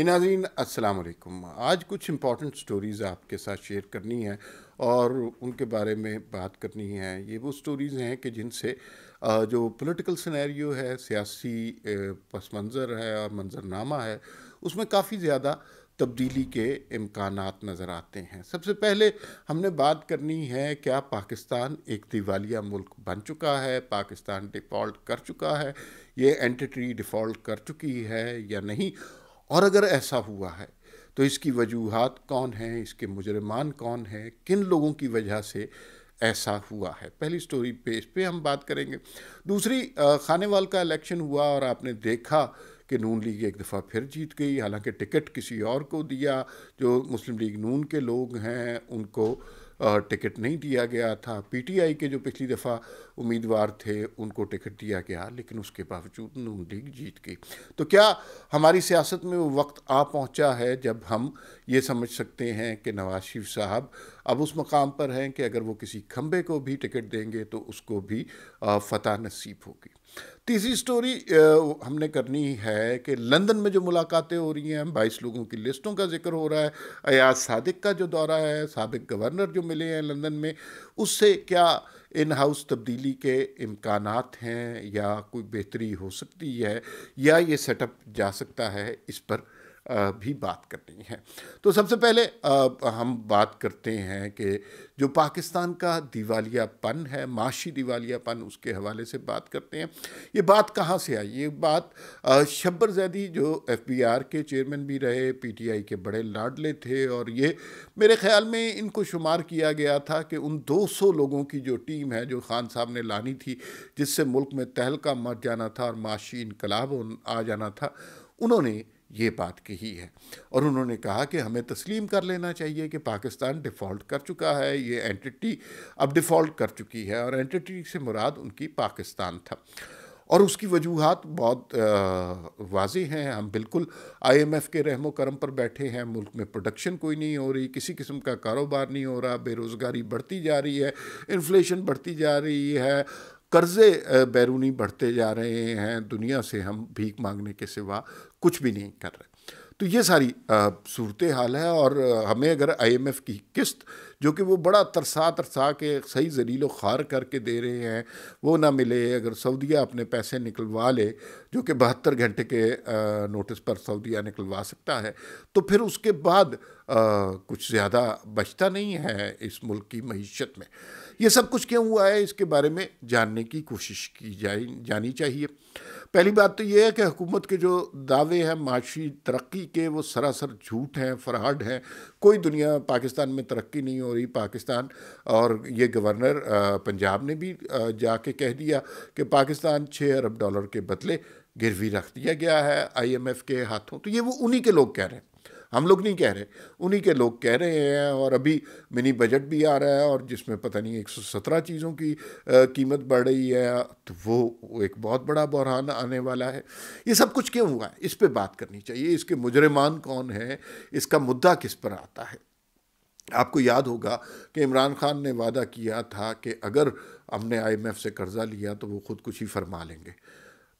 जी नाजीन असलकुम आज कुछ इम्पॉर्टेंट स्टोरीज़ आपके साथ शेयर करनी है और उनके बारे में बात करनी है ये वो स्टोरीज़ हैं कि जिनसे जो पॉलिटिकल सिनेरियो है सियासी पस मंज़र है और मंजरनामा है उसमें काफ़ी ज़्यादा तब्दीली के इम्कान नज़र आते हैं सबसे पहले हमने बात करनी है क्या पाकिस्तान एक दिवालिया मुल्क बन चुका है पाकिस्तान डिफ़ॉल्ट कर चुका है ये एंटिटी डिफ़ॉल्ट कर चुकी है या नहीं और अगर ऐसा हुआ है तो इसकी वजूहत कौन है इसके मुजरमान कौन हैं किन लोगों की वजह से ऐसा हुआ है पहली स्टोरी पे इस पर हम बात करेंगे दूसरी खानेवाल का इलेक्शन हुआ और आपने देखा कि नून लीग एक दफ़ा फिर जीत गई हालांकि टिकट किसी और को दिया जो मुस्लिम लीग नून के लोग हैं उनको टिकट नहीं दिया गया था पीटीआई के जो पिछली दफ़ा उम्मीदवार थे उनको टिकट दिया गया लेकिन उसके बावजूद नून लीग जीत गई तो क्या हमारी सियासत में वो वक्त आ पहुंचा है जब हम ये समझ सकते हैं कि नवाज शरीफ साहब अब उस मकाम पर हैं कि अगर वो किसी खम्बे को भी टिकट देंगे तो उसको भी फतह नसीब होगी तीसरी स्टोरी हमने करनी है कि लंदन में जो मुलाकातें हो रही हैं बाईस लोगों की लिस्टों का जिक्र हो रहा है अयाज सादिक का जो दौरा है सबक गवर्नर जो मिले हैं लंदन में उससे क्या इन हाउस तब्दीली के इम्कान हैं या कोई बेहतरी हो सकती है या ये सेटअप जा सकता है इस पर भी बात करनी है तो सबसे पहले हम बात करते हैं कि जो पाकिस्तान का दिवालियापन है माशी दिवालियापन उसके हवाले से बात करते हैं ये बात कहाँ से आई ये बात शब्बर जैदी जो एफ बी आर के चेयरमैन भी रहे पी टी आई के बड़े लाडले थे और ये मेरे ख्याल में इनको शुमार किया गया था कि उन दो सौ लोगों की जो टीम है जो खान साहब ने लानी थी जिससे मुल्क में तहलका मर जाना था और माशी इनकलाब आ जाना था उन्होंने ये बात कही है और उन्होंने कहा कि हमें तस्लीम कर लेना चाहिए कि पाकिस्तान डिफ़ॉल्ट कर चुका है ये एंटिटी अब डिफ़ॉल्ट कर चुकी है और एंटिटी से मुराद उनकी पाकिस्तान था और उसकी वजूहत बहुत वाजी हैं हम बिल्कुल आईएमएफ के रहम करम पर बैठे हैं मुल्क में प्रोडक्शन कोई नहीं हो रही किसी किस्म का कारोबार नहीं हो रहा बेरोज़गारी बढ़ती जा रही है इन्फ्लेशन बढ़ती जा रही है कर्ज़े बैरूनी बढ़ते जा रहे हैं दुनिया से हम भीख मांगने के सिवा कुछ भी नहीं कर रहे तो ये सारी सूरत हाल है और हमें अगर आईएमएफ की किस्त जो कि वो बड़ा तरसा तरसा के सही जरीलो खार करके दे रहे हैं वो ना मिले अगर सऊदिया अपने पैसे निकलवा ले जो कि बहत्तर घंटे के नोटिस पर सऊदिया निकलवा सकता है तो फिर उसके बाद कुछ ज़्यादा बचता नहीं है इस मुल्क की मीशत में ये सब कुछ क्यों हुआ है इसके बारे में जानने की कोशिश की जाए जानी चाहिए पहली बात तो ये है कि हुकूमत के जो दावे हैं माशी तरक्की के वो सरासर झूठ हैं फ्राड हैं कोई दुनिया पाकिस्तान में तरक्की नहीं हो रही पाकिस्तान और ये गवर्नर पंजाब ने भी जाके कह दिया कि पाकिस्तान छः अरब डॉलर के बदले गिरवी रख दिया गया है आईएमएफ के हाथों तो ये वो उन्हीं के लोग कह रहे हैं हम लोग नहीं कह रहे उन्हीं के लोग कह रहे हैं और अभी मिनी बजट भी आ रहा है और जिसमें पता नहीं एक सौ सत्रह चीज़ों की कीमत बढ़ रही है तो वो एक बहुत बड़ा बहरान आने वाला है ये सब कुछ क्यों हुआ है इस पर बात करनी चाहिए इसके मुजरमान कौन है इसका मुद्दा किस पर आता है आपको याद होगा कि इमरान खान ने वादा किया था कि अगर हमने आईएमएफ से कर्ज़ा लिया तो वो खुदकुशी फरमा लेंगे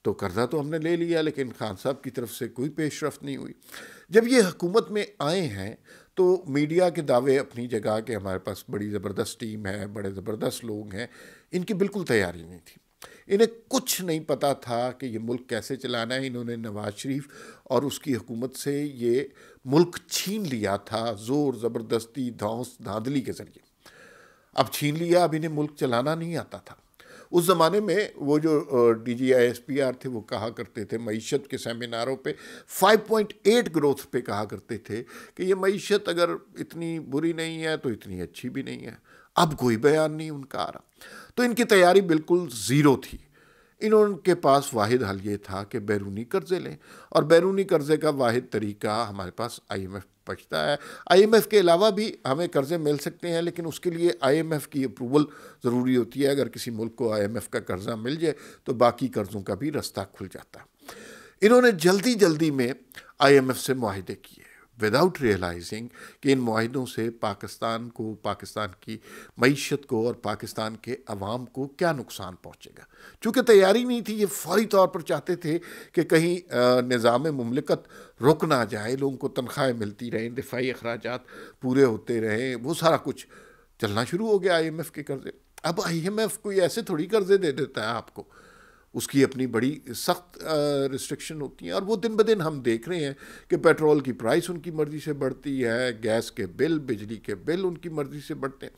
तो कर्ज़ा तो हमने ले लिया लेकिन खान साहब की तरफ से कोई पेशरफ नहीं हुई जब ये हुकूमत में आए हैं तो मीडिया के दावे अपनी जगह के हमारे पास बड़ी ज़बरदस्त टीम है बड़े ज़बरदस्त लोग हैं इनकी बिल्कुल तैयारी नहीं थी इन्हें कुछ नहीं पता था कि ये मुल्क कैसे चलाना है इन्होंने नवाज शरीफ और उसकी हुकूमत से ये मुल्क छीन लिया था ज़ोर ज़बरदस्ती धौस धांधली के ज़रिए अब छीन लिया अब इन्हें मुल्क चलाना नहीं आता था उस ज़माने में वो जो D G I S P R थे वो कहा करते थे मीशत के सेमिनारों पे 5.8 ग्रोथ पे कहा करते थे कि ये मीशत अगर इतनी बुरी नहीं है तो इतनी अच्छी भी नहीं है अब कोई बयान नहीं उनका आ रहा तो इनकी तैयारी बिल्कुल ज़ीरो थी इनके पास वाहिद हल ये था कि बैरूनी कर्ज़े लें और बैरूनी कर्ज़े का वाद तरीका हमारे पास एफ पछता है आईएमएफ के अलावा भी हमें कर्ज़े मिल सकते हैं लेकिन उसके लिए आईएमएफ की अप्रूवल ज़रूरी होती है अगर किसी मुल्क को आईएमएफ का कर्ज़ा मिल जाए तो बाकी कर्ज़ों का भी रास्ता खुल जाता इन्होंने जल्दी जल्दी में आई से माहदे किए विदाउट रियलाइजिंग कि इन माहों से पाकिस्तान को पाकिस्तान की मीशत को और पाकिस्तान के अवाम को क्या नुकसान पहुँचेगा चूँकि तैयारी नहीं थी ये फौरी तौर पर चाहते थे कि कहीं निज़ाम ममलिकत रुक ना जाए लोगों को तनख्वाहें मिलती रहें दिफाई अखराज पूरे होते रहें वो सारा कुछ चलना शुरू हो गया आई एम एफ़ के कर्जे अब आई एम एफ़ कोई ऐसे थोड़ी कर्जे दे देता है आपको उसकी अपनी बड़ी सख्त रिस्ट्रिक्शन होती हैं और वो दिन ब दिन हम देख रहे हैं कि पेट्रोल की प्राइस उनकी मर्ज़ी से बढ़ती है गैस के बिल बिजली के बिल उनकी मर्ज़ी से बढ़ते हैं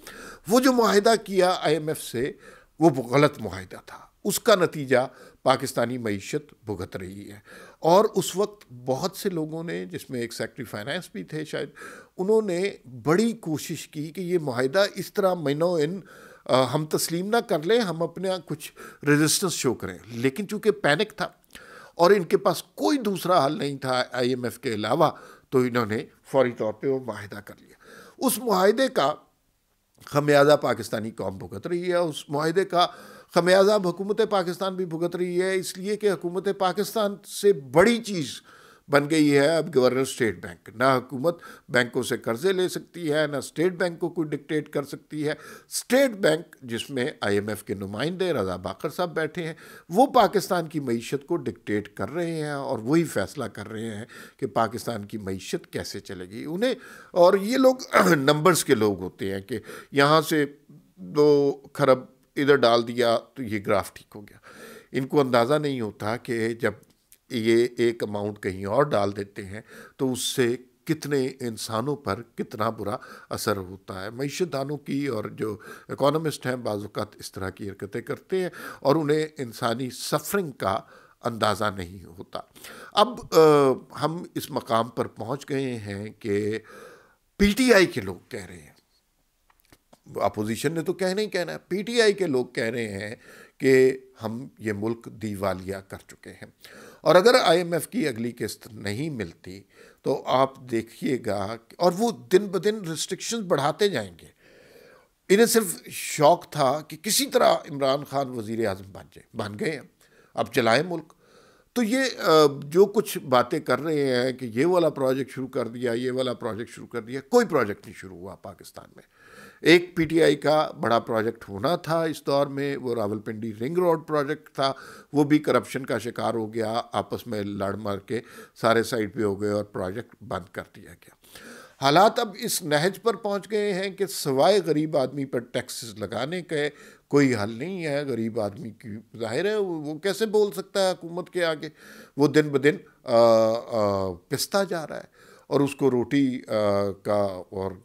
वो जो माहिदा किया आईएमएफ से वो गलत माहिदा था उसका नतीजा पाकिस्तानी मीशत भुगत रही है और उस वक्त बहुत से लोगों ने जिसमें एक सेक्ट्री फाइनेंस भी थे शायद उन्होंने बड़ी कोशिश की कि ये माहिदा इस तरह मनो इन हम तस्लीम ना कर लें हम अपने कुछ रेजिस्टेंस शो करें लेकिन चूँकि पैनिक था और इनके पास कोई दूसरा हल नहीं था आईएमएफ के अलावा तो इन्होंने फौरी तौर पे वो माहिदा कर लिया उस माहदे का खमियाजा पाकिस्तानी कौम भुगत रही है उस माहदे का खमियाजा अब हुकूमत पाकिस्तान भी भुगत रही है इसलिए कि हुकूमत पाकिस्तान से बड़ी चीज़ बन गई है अब गवर्नर स्टेट बैंक ना हुकूमत बैंकों से कर्जे ले सकती है ना स्टेट बैंक को कोई डिक्टेट कर सकती है स्टेट बैंक जिसमें आईएमएफ के नुमाइंदे रजा बाकर साहब बैठे हैं वो पाकिस्तान की मीशत को डिक्टेट कर रहे हैं और वही फैसला कर रहे हैं कि पाकिस्तान की मीशत कैसे चलेगी उन्हें और ये लोग नंबर्स के लोग होते हैं कि यहाँ से दो खरब इधर डाल दिया तो ये ग्राफ ठीक हो गया इनको अंदाज़ा नहीं होता कि जब ये एक अमाउंट कहीं और डाल देते हैं तो उससे कितने इंसानों पर कितना बुरा असर होता है मीशतदानों की और जो इकोनॉमिस्ट हैं बाज़ात इस तरह की हरकतें करते हैं और उन्हें इंसानी सफरिंग का अंदाज़ा नहीं होता अब आ, हम इस मकाम पर पहुंच गए हैं कि पीटीआई के लोग कह रहे हैं अपोजिशन ने तो कहना ही कहना है पीटीआई के लोग कह रहे हैं कि हम ये मुल्क दिवालिया कर चुके हैं और अगर आईएमएफ की अगली किस्त नहीं मिलती तो आप देखिएगा और वो दिन ब दिन रिस्ट्रिक्शन बढ़ाते जाएंगे इन्हें सिर्फ शौक था कि किसी तरह इमरान खान वजीर अजम बन जाए बन गए हैं अब चलाएं मुल्क तो ये जो कुछ बातें कर रहे हैं कि ये वाला प्रोजेक्ट शुरू कर दिया ये वाला प्रोजेक्ट शुरू कर दिया कोई प्रोजेक्ट नहीं शुरू हुआ पाकिस्तान में एक पीटीआई का बड़ा प्रोजेक्ट होना था इस दौर में वो रावलपिंडी रिंग रोड प्रोजेक्ट था वो भी करप्शन का शिकार हो गया आपस में लड़ मर के सारे साइड पे हो गए और प्रोजेक्ट बंद कर दिया गया हालात अब इस नहज पर पहुंच गए हैं कि सवाए गरीब आदमी पर टैक्सेस लगाने के कोई हल नहीं है गरीब आदमी की जाहिर है वो कैसे बोल सकता है हुकूमत के आगे वो दिन ब दिन पिसता जा रहा है और उसको रोटी आ, का और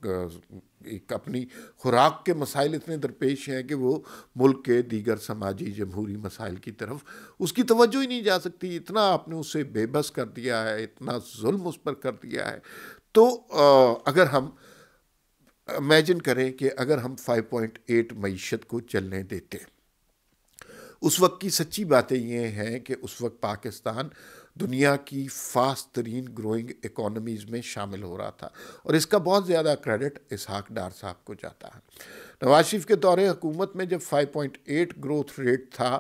एक अपनी खुराक के मसाइल इतने दरपेश हैं कि वो मुल्क के दीगर समाजी जमहूरी मसाइल की तरफ उसकी तवज्जो ही नहीं जा सकती इतना आपने उसे बेबस कर दिया है इतना जुल्म उस पर कर दिया है तो आ, अगर हम इमेजिन करें कि अगर हम 5.8 मीशत को चलने देते उस वक्त की सच्ची बातें ये हैं कि उस वक्त पाकिस्तान दुनिया की फास्ट तरीन ग्रोइंग इकोनॉमीज़ में शामिल हो रहा था और इसका बहुत ज़्यादा क्रेडिट इसहाक डार साहब को जाता है नवाज शरीफ के दौरे हुकूमत में जब 5.8 ग्रोथ रेट था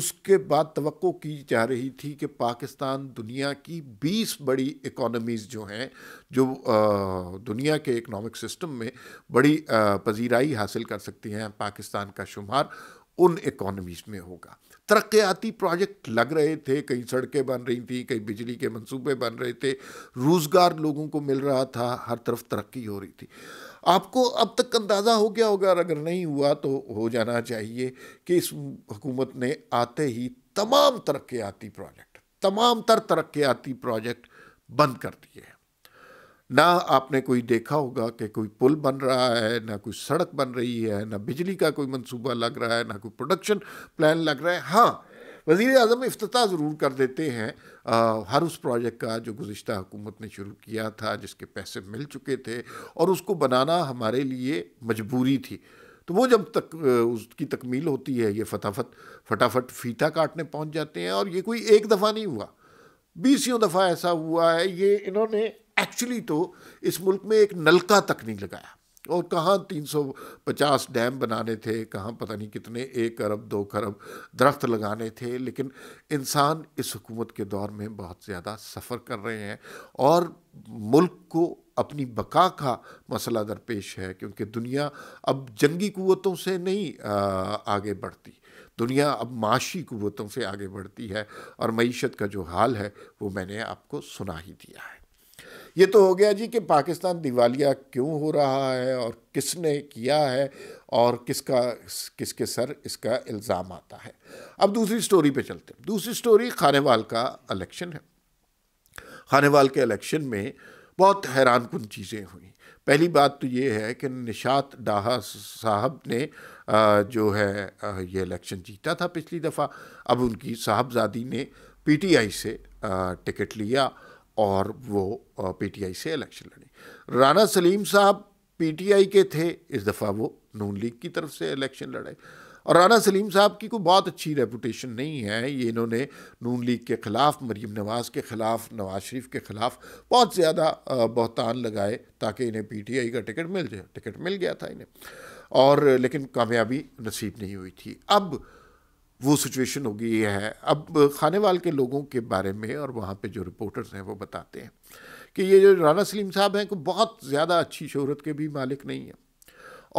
उसके बाद तो की जा रही थी कि पाकिस्तान दुनिया की 20 बड़ी इकोनॉमीज़ जो हैं जो दुनिया के इकोनॉमिक सिस्टम में बड़ी पजीराई हासिल कर सकती हैं पाकिस्तान का शुमार उन इकोनॉमीज में होगा तरक्याती प्रोजेक्ट लग रहे थे कई सड़कें बन रही थी कई बिजली के मंसूबे बन रहे थे रोज़गार लोगों को मिल रहा था हर तरफ तरक्की हो रही थी आपको अब तक अंदाज़ा हो गया होगा अगर नहीं हुआ तो हो जाना चाहिए कि इस हुकूमत ने आते ही तमाम तरक्याती प्रोजेक्ट तमाम तर तरक्याती प्रोजेक्ट बंद कर दिए हैं ना आपने कोई देखा होगा कि कोई पुल बन रहा है ना कोई सड़क बन रही है ना बिजली का कोई मंसूबा लग रहा है ना कोई प्रोडक्शन प्लान लग रहा है हाँ वज़ी अजम अफ्ताह ज़रूर कर देते हैं आ, हर उस प्रोजेक्ट का जो गुज्त हुकूमत ने शुरू किया था जिसके पैसे मिल चुके थे और उसको बनाना हमारे लिए मजबूरी थी तो वो जब तक उसकी तकमील होती है ये फटाफट फटाफट फीता काटने पहुंच जाते हैं और ये कोई एक दफ़ा नहीं हुआ बीसियों दफ़ा ऐसा हुआ है ये इन्होंने एक्चुअली तो इस मुल्क में एक नलका तक नहीं लगाया और कहाँ 350 डैम बनाने थे कहाँ पता नहीं कितने एक अरब दो खरब दरख्त लगाने थे लेकिन इंसान इस हुकूमत के दौर में बहुत ज़्यादा सफ़र कर रहे हैं और मुल्क को अपनी बका का मसला दरपेश है क्योंकि दुनिया अब जंगी क़वतों से नहीं आगे बढ़ती दुनिया अब माशी क़वतों से आगे बढ़ती है और मीशत का जो हाल है वो मैंने आपको सुना ही दिया है ये तो हो गया जी कि पाकिस्तान दिवालिया क्यों हो रहा है और किसने किया है और किसका किसके सर इसका इल्ज़ाम आता है अब दूसरी स्टोरी पे चलते हैं दूसरी स्टोरी खानेवाल का इलेक्शन है खानेवाल के इलेक्शन में बहुत हैरान कन चीज़ें हुई पहली बात तो ये है कि निशात डाहा साहब ने जो है ये इलेक्शन जीता था पिछली दफ़ा अब उनकी साहबजादी ने पीटीआई से टिकट लिया और वो पीटीआई से इलेक्शन लड़े राना सलीम साहब पीटीआई के थे इस दफ़ा वो नून लीग की तरफ से इलेक्शन लड़े और राना सलीम साहब की कोई बहुत अच्छी रेपुटेशन नहीं है ये इन्होंने नून लीग के ख़िलाफ़ मरीम नवाज़ के ख़िलाफ़ नवाज शरीफ के ख़िलाफ़ बहुत ज़्यादा बहतान लगाए ताकि इन्हें पीटीआई का टिकट मिल जाए टिकट मिल गया था इन्हें और लेकिन कामयाबी नसीब नहीं हुई थी अब वो सिचुएशन होगी ये है अब खाने वाल के लोगों के बारे में और वहाँ पे जो रिपोर्टर्स हैं वो बताते हैं कि ये जो राना सलीम साहब हैं को बहुत ज़्यादा अच्छी शहरत के भी मालिक नहीं हैं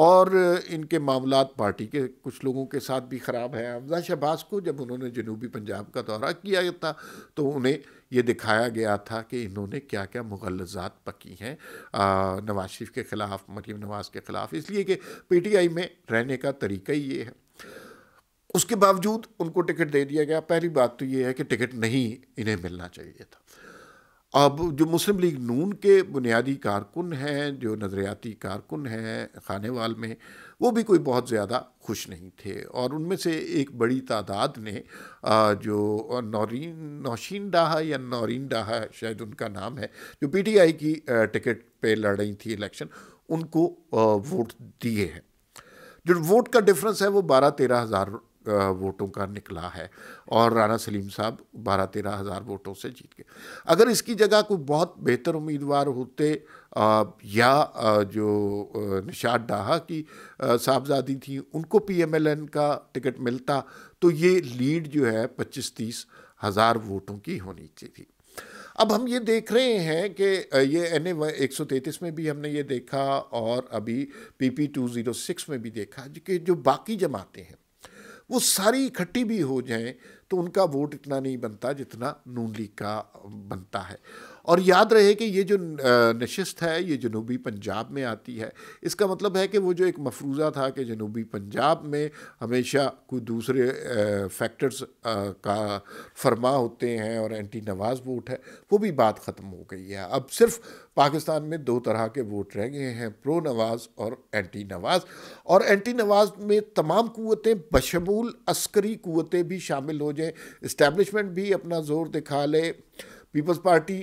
और इनके मामला पार्टी के कुछ लोगों के साथ भी ख़राब है अमजा शहबाज को जब उन्होंने जनूबी पंजाब का दौरा किया था तो उन्हें ये दिखाया गया था कि इन्होंने क्या क्या मुगलजात पकी हैं नवाज शरीफ के ख़िलाफ़ मरीम नवाज़ के ख़िलाफ़ इसलिए कि पीटीआई में रहने का तरीका ही ये है उसके बावजूद उनको टिकट दे दिया गया पहली बात तो ये है कि टिकट नहीं इन्हें मिलना चाहिए था अब जो मुस्लिम लीग नून के बुनियादी कारकुन हैं जो नज़रियाती कारकुन हैं खानेवाल में वो भी कोई बहुत ज़्यादा खुश नहीं थे और उनमें से एक बड़ी तादाद ने जो नौरीन नौशीन डाहा या नौरीन डाहा शायद उनका नाम है जो पीटीआई की टिकट पे लड़ रही थी इलेक्शन उनको वोट दिए हैं जो वोट का डिफरेंस है वो बारह तेरह हज़ार वोटों का निकला है और राना सलीम साहब बारह तेरह हज़ार वोटों से जीत गए अगर इसकी जगह कोई बहुत बेहतर उम्मीदवार होते या जो निशाद डाहा की साहबजादी थी उनको पीएमएलएन का टिकट मिलता तो ये लीड जो है पच्चीस तीस हज़ार वोटों की होनी चाहिए थी अब हम ये देख रहे हैं कि ये एन एक सौ में भी हमने ये देखा और अभी P P two zero six में भी देखा कि जो बाकी जमाते हैं वो सारी इकट्ठी भी हो जाएं तो उनका वोट इतना नहीं बनता जितना नून लीग का बनता है और याद रहे कि ये जो नशस्त है ये जनूबी पंजाब में आती है इसका मतलब है कि वो जो एक मफरूज़ा था कि जनूबी पंजाब में हमेशा कोई दूसरे फैक्टर्स का फरमा होते हैं और एंटी नवाज़ वोट है वो भी बात ख़त्म हो गई है अब सिर्फ पाकिस्तान में दो तरह के वोट रह गए हैं प्रो नवाज़ और एंटी नवाज़ और एंटी नवाज़ में तमाम क़वतें बशमूल अस्करी क़वतें भी शामिल हो जाएँ इस्टेबलिशमेंट भी अपना जोर दिखा ले पीपल्स पार्टी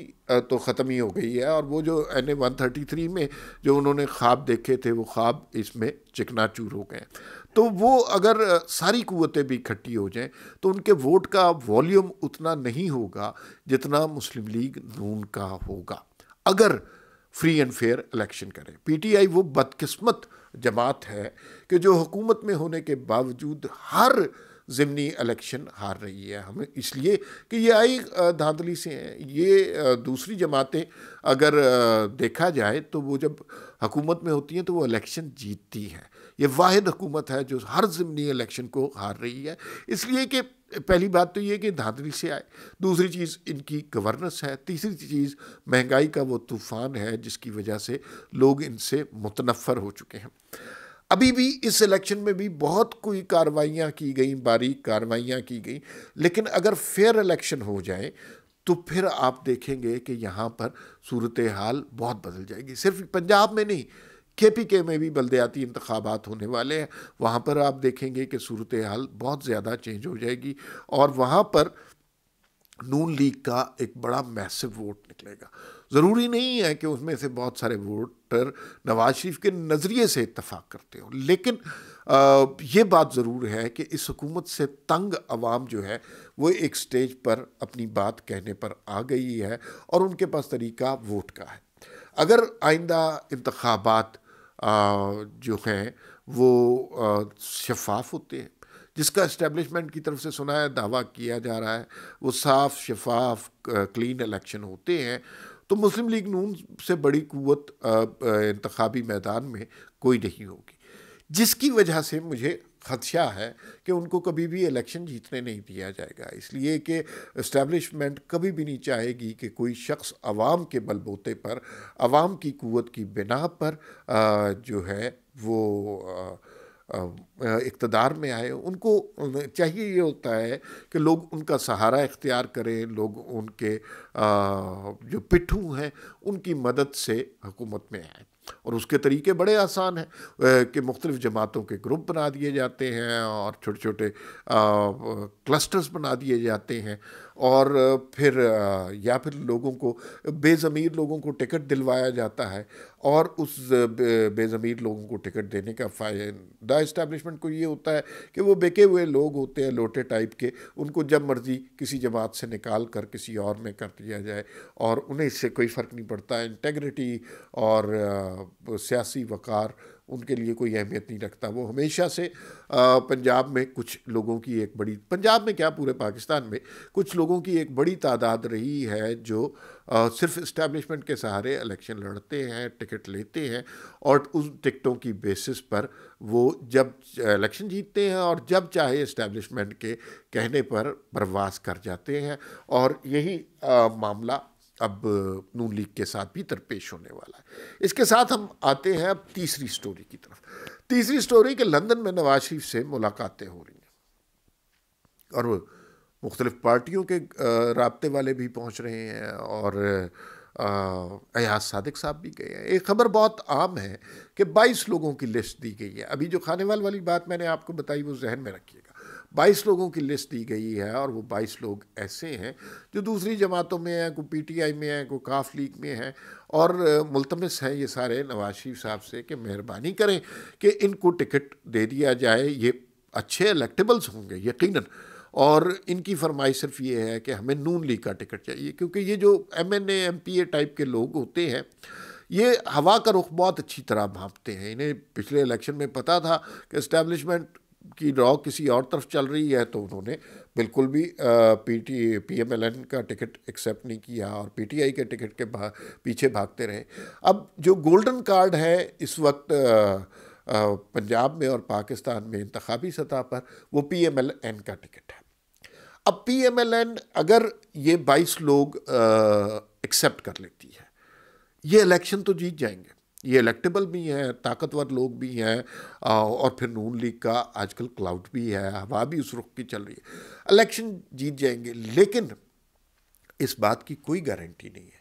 तो ख़त्म ही हो गई है और वो जो N A one thirty three में जो उन्होंने ख्वाब देखे थे वो ख्वाब इसमें चिकनाचूर हो गए तो वो अगर सारी कुतें भी इकट्ठी हो जाएं तो उनके वोट का वॉल्यूम उतना नहीं होगा जितना मुस्लिम लीग नून का होगा अगर फ्री एंड फेयर इलेक्शन करें पीटीआई वो बदकिस्मत जमात है कि जो हुकूमत में होने के बावजूद हर ज़मनी इलेक्शन हार रही है हमें इसलिए कि ये आई धांधली से हैं ये दूसरी जमातें अगर देखा जाए तो वो जब हुकूमत में होती हैं तो वो इलेक्शन जीतती हैं ये वाद हुकूमत है जो हर ज़मनी इलेक्शन को हार रही है इसलिए कि पहली बात तो ये कि धांधली से आए दूसरी चीज़ इनकी गवर्नेंस है तीसरी चीज़ महंगाई का वो तूफ़ान है जिसकी वजह से लोग इनसे मुतनफ़र हो चुके हैं अभी भी इस इलेक्शन में भी बहुत कोई कार्रवाइयाँ की गई बारीक कार्रवाइयाँ की गई लेकिन अगर फेयर इलेक्शन हो जाए तो फिर आप देखेंगे कि यहाँ पर सूरत हाल बहुत बदल जाएगी सिर्फ पंजाब में नहीं के पी के में भी बलदयाती इंतबात होने वाले हैं वहाँ पर आप देखेंगे कि सूरत हाल बहुत ज़्यादा चेंज हो जाएगी और वहाँ पर नून लीग का एक बड़ा मैसिव वोट निकलेगा ज़रूरी नहीं है कि उसमें से बहुत सारे वोटर नवाज शरीफ के नज़रिए से इतफाक़ करते हो लेकिन आ, ये बात ज़रूर है कि इस हुकूमत से तंग आवाम जो है वो एक स्टेज पर अपनी बात कहने पर आ गई है और उनके पास तरीका वोट का है अगर आइंदा इंतबात जो हैं वो शफाफ होते हैं जिसका इस्टेब्लिशमेंट की तरफ से सुना है दावा किया जा रहा है वो साफ शफाफ क्लीन इलेक्शन होते हैं तो मुस्लिम लीग नून से बड़ी कुत इंतबी मैदान में कोई नहीं होगी जिसकी वजह से मुझे खदशा है कि उनको कभी भी इलेक्शन जीतने नहीं दिया जाएगा इसलिए कि इस्टेब्लिशमेंट कभी भी नहीं चाहेगी कि कोई शख्स आवाम के बलबोते पर आवाम की कुत की बिना पर आ, जो है वो आ, इकतदार में आए उनको चाहिए ये होता है कि लोग उनका सहारा इख्तियार करें लोग उनके जो पिट्ठू हैं उनकी मदद से हुकूमत में आए और उसके तरीके बड़े आसान हैं कि मुख्तलिफ़ जमातों के ग्रुप बना दिए जाते हैं और छोटे छोटे क्लस्टर्स बना दिए जाते हैं और फिर या फिर लोगों को बेज़मीर लोगों को टिकट दिलवाया जाता है और उस बेज़मीर लोगों को टिकट देने का फ़ायदा इस्टेब्लिशमेंट को ये होता है कि वो बेके हुए लोग होते हैं लोटे टाइप के उनको जब मर्ज़ी किसी जमात से निकाल कर किसी और में कर दिया जाए और उन्हें इससे कोई फ़र्क नहीं पड़ता है इंटेग्रिटी और सियासी वक़ार उनके लिए कोई अहमियत नहीं रखता वो हमेशा से पंजाब में कुछ लोगों की एक बड़ी पंजाब में क्या पूरे पाकिस्तान में कुछ लोगों की एक बड़ी तादाद रही है जो सिर्फ इस्टेब्लिशमेंट के सहारे इलेक्शन लड़ते हैं टिकट लेते हैं और उस टिकटों की बेसिस पर वो जब इलेक्शन जीतते हैं और जब चाहे इस्टेब्लिशमेंट के कहने पर प्रवास कर जाते हैं और यही मामला अब नून लीग के साथ भी दरपेश होने वाला है इसके साथ हम आते हैं अब तीसरी स्टोरी की तरफ तीसरी स्टोरी कि लंदन में नवाज शरीफ से मुलाकातें हो रही हैं और मुख्तलिफ पार्टियों के रबते वाले भी पहुँच रहे हैं और अयाज सादिक साहब भी गए हैं एक खबर बहुत आम है कि बाईस लोगों की लिस्ट दी गई है अभी जो खाने वाल वाली बात मैंने आपको बताई वो जहन में रखिएगा बाईस लोगों की लिस्ट दी गई है और वो बाईस लोग ऐसे हैं जो दूसरी जमातों में हैं कोई पीटीआई में हैं कोई काफ लीग में हैं और मुलतमस हैं ये सारे नवाज शरीफ साहब से कि मेहरबानी करें कि इनको टिकट दे दिया जाए ये अच्छे इलेक्टेबल्स होंगे यक़ीन और इनकी फरमाइश सिर्फ ये है कि हमें नून लीग का टिकट चाहिए क्योंकि ये जो M N M P A type के लोग होते हैं ये हवा का रुख बहुत अच्छी तरह भापते हैं इन्हें पिछले इलेक्शन में पता था कि इस्टेब्लिशमेंट की ड्रॉ किसी और तरफ चल रही है तो उन्होंने बिल्कुल भी पीटी पीएमएलएन का टिकट एक्सेप्ट नहीं किया और पीटीआई के टिकट के भा, पीछे भागते रहे अब जो गोल्डन कार्ड है इस वक्त पंजाब में और पाकिस्तान में इंतबी सतह पर वो पी एम एल एन का टिकट है अब पी एम एल एन अगर ये बाईस लोग एक्सेप्ट कर लेती है ये इलेक्शन तो जीत जाएंगे ये इलेक्टेबल भी हैं ताकतवर लोग भी हैं और फिर नून लीग का आजकल क्लाउड भी है हवा भी उस रुख की चल रही है इलेक्शन जीत जाएंगे लेकिन इस बात की कोई गारंटी नहीं है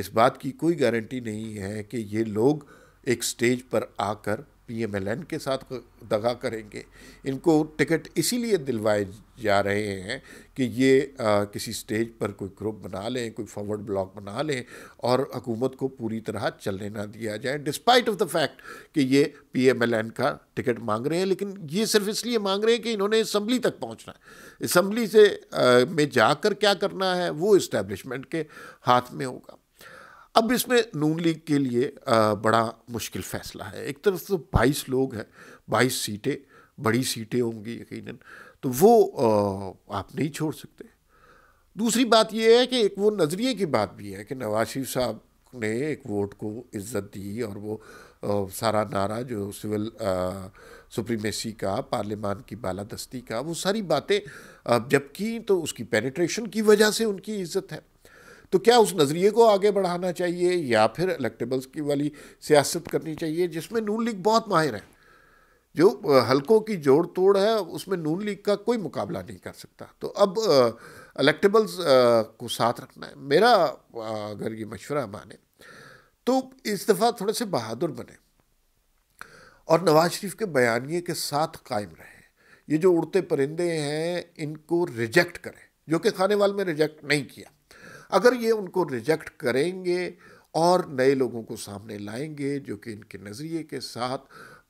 इस बात की कोई गारंटी नहीं है कि ये लोग एक स्टेज पर आकर पीएमएलएन के साथ दगा करेंगे इनको टिकट इसीलिए दिलवाए जा रहे हैं कि ये आ, किसी स्टेज पर कोई ग्रुप बना लें कोई फॉरवर्ड ब्लॉक बना लें और हुकूमत को पूरी तरह चलने ना दिया जाए डिस्पाइट ऑफ द फैक्ट कि ये पीएमएलएन का टिकट मांग रहे हैं लेकिन ये सिर्फ इसलिए मांग रहे हैं कि इन्होंने इसम्बली तक पहुँचना है इसम्बली से आ, में जाकर क्या करना है वो इस्टेब्लिशमेंट के हाथ में होगा अब इसमें नून लीग के लिए बड़ा मुश्किल फैसला है एक तरफ तो बाईस लोग हैं बाईस सीटें बड़ी सीटें होंगी यकीन तो वो आप नहीं छोड़ सकते दूसरी बात यह है कि एक वो नज़रिए की बात भी है कि नवाज शरीफ साहब ने एक वोट को इज़्ज़त दी और वो आ, सारा नारा जो सिविल सुप्रीमेसी का पार्लियामान की बालादस्ती का वो सारी बातें जब तो उसकी पेनिट्रेशन की वजह से उनकी इज़्ज़त है तो क्या उस नज़रिए को आगे बढ़ाना चाहिए या फिर इलेक्टेबल्स की वाली सियासत करनी चाहिए जिसमें नून लीग बहुत माहिर है जो हलकों की जोड़ तोड़ है उसमें नून लीग का कोई मुकाबला नहीं कर सकता तो अब इलेक्टेबल्स को साथ रखना है मेरा अगर ये मशवरा माने तो इस दफ़ा थोड़े से बहादुर बने और नवाज शरीफ के बयानिए के साथ कायम रहे ये जो उड़ते परिंदे हैं इनको रिजेक्ट करें जो कि खाने वाल में रिजेक्ट नहीं किया अगर ये उनको रिजेक्ट करेंगे और नए लोगों को सामने लाएंगे जो कि इनके नज़रिए के साथ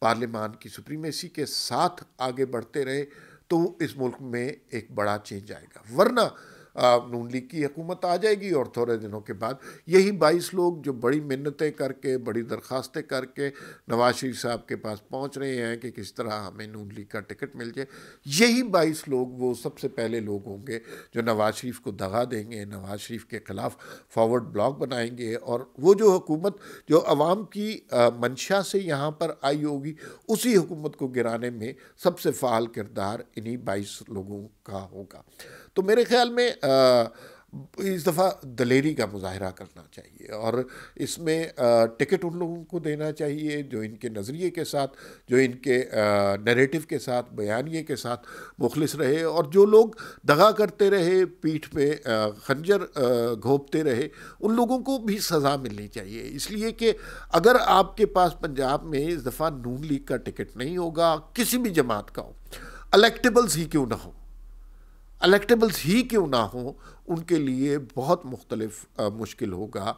पार्लियामान की सुप्रीमेसी के साथ आगे बढ़ते रहे तो इस मुल्क में एक बड़ा चेंज आएगा वरना नून लीग की हुकूमत आ जाएगी और थोड़े दिनों के बाद यही बाईस लोग जो बड़ी मिन्नतें करके बड़ी दरख्वास्तें करके नवाज शरीफ साहब के पास पहुँच रहे हैं कि किस तरह हमें नून लीग का टिकट मिल जाए यही बाईस लोग वो सबसे पहले लोग होंगे जो नवाज शरीफ को दगा देंगे नवाज शरीफ के ख़िलाफ़ फॉरवर्ड ब्लॉक बनाएंगे और वो जो हुकूमत जो अवाम की मंशा से यहाँ पर आई होगी उसी हुकूमत को गिराने में सबसे फ़ाल किरदार इन्हीं बाईस लोगों का होगा तो मेरे ख्याल में आ, इस दफ़ा दलेरी का मुजाहरा करना चाहिए और इसमें टिकट उन लोगों को देना चाहिए जो इनके नज़रिए के साथ जो इनके नरेटिव के साथ बयानिए के साथ मुखलिस रहे और जो लोग दगा करते रहे पीठ पे खंजर घोपते रहे उन लोगों को भी सज़ा मिलनी चाहिए इसलिए कि अगर आपके पास पंजाब में इस दफ़ा नून लीग का टिकट नहीं होगा किसी भी जमात का हो अलेक्टेबल्स ही क्यों ना हो अलेक्टेबल्स ही क्यों ना हों उनके लिए बहुत मुख्तलफ मुश्किल होगा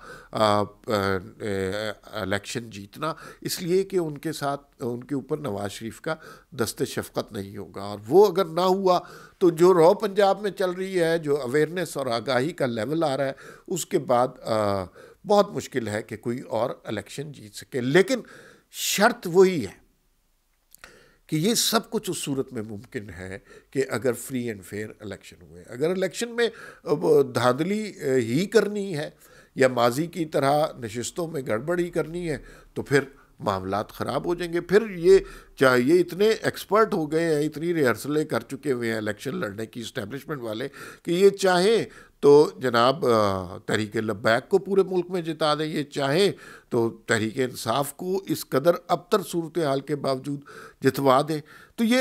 इलेक्शन जीतना इसलिए कि उनके साथ उनके ऊपर नवाज शरीफ का दस्त शफकत नहीं होगा और वो अगर ना हुआ तो जो रॉ पंजाब में चल रही है जो अवेयरनेस और आगाही का लेवल आ रहा है उसके बाद आ, बहुत मुश्किल है कि कोई और इलेक्शन जीत सके लेकिन शर्त वही है कि ये सब कुछ उस सूरत में मुमकिन है कि अगर फ्री एंड फेयर इलेक्शन हुए अगर इलेक्शन में धांधली ही करनी है या माजी की तरह नशस्तों में गड़बड़ी करनी है तो फिर मामला ख़राब हो जाएंगे फिर ये चाहिए इतने एक्सपर्ट हो गए हैं इतनी रिहर्सलें कर चुके हुए हैं इलेक्शन लड़ने की इस्टेब्लिशमेंट वाले कि ये चाहें तो जनाब तहरीक लब्बैक को पूरे मुल्क में जिता दें ये चाहें तो तहरीक इंसाफ को इस कदर अबतर सूरत हाल के बावजूद जितवा दें तो ये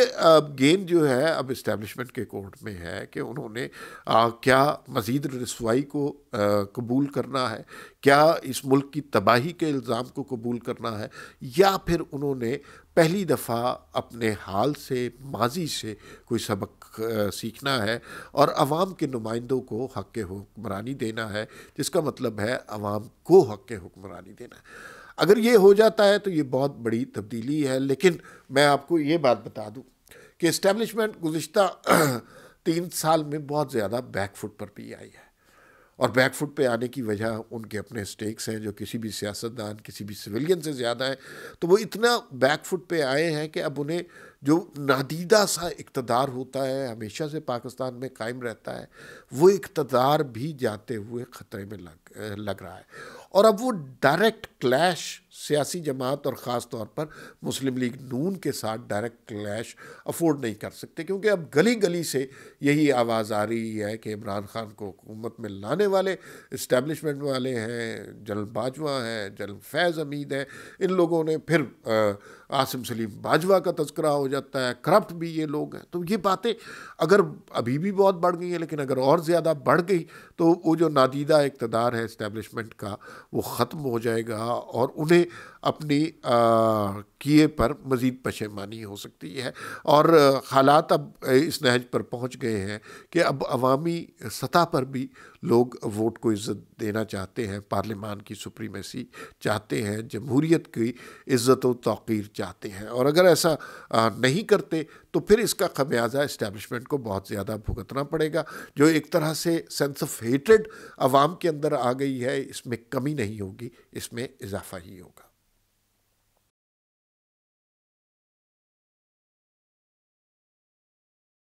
गेंद जो है अब इस्टेब्लिशमेंट के कोर्ट में है कि उन्होंने आ, क्या मज़ीद रसवाई को आ, कबूल करना है क्या इस मुल्क की तबाही के इल्ज़ाम को कबूल करना है या फिर उन्होंने पहली दफ़ा अपने हाल से माजी से कोई सबक सीखना है और आवाम के नुमाइंदों को हक़ हुक्मरानी देना है जिसका मतलब है आवाम को हक़ हुक्मरानी देना है अगर ये हो जाता है तो ये बहुत बड़ी तब्दीली है लेकिन मैं आपको ये बात बता दूँ कि इस्टेबलिशमेंट गुज्त तीन साल में बहुत ज़्यादा बैकफुट पर भी आई है और बैकफुट पे आने की वजह उनके अपने स्टेक्स हैं जो किसी भी सियासतदान किसी भी सिविलियन से ज़्यादा है तो वो इतना बैकफुट पे आए हैं कि अब उन्हें जो नादीदा सा इकतदार होता है हमेशा से पाकिस्तान में कायम रहता है वो इकतदार भी जाते हुए ख़तरे में लग लग रहा है और अब वो डायरेक्ट क्लैश सियासी जमात और ख़ास तौर पर मुस्लिम लीग नून के साथ डायरेक्ट क्लैश अफोर्ड नहीं कर सकते क्योंकि अब गली गली से यही आवाज़ आ रही है कि इमरान खान को हुकूमत में लाने वाले इस्टेबलिशमेंट वाले हैं जनरल बाजवा हैं जनरल फैज़ हमीद हैं इन लोगों ने फिर आ, आसिम सलीम बाजवा का तस्करा हो जाता है करप्ट भी ये लोग हैं तो ये बातें अगर अभी भी बहुत बढ़ गई हैं लेकिन अगर और ज़्यादा बढ़ गई तो वो जो नादीदा इकतदार है इस्टेबलिशमेंट का वो ख़त्म हो जाएगा और उन्हें अपने किए पर मज़ीद पशेमानी हो सकती है और हालात अब इस नहज पर पहुँच गए हैं कि अब अवामी सतह पर भी लोग वोट को इज़्ज़त देना चाहते हैं पार्लियामान की सुप्रीमेसी चाहते हैं जमहूरीत की इज़्ज़त व तोक़ीर चाहते हैं और अगर ऐसा नहीं करते तो फिर इसका खमियाजा इस्टेब्लिशमेंट को बहुत ज़्यादा भुगतना पड़ेगा जो एक तरह से सेंस ऑफ हेटेड आवाम के अंदर आ गई है इसमें कमी नहीं होगी इसमें इजाफा ही होगा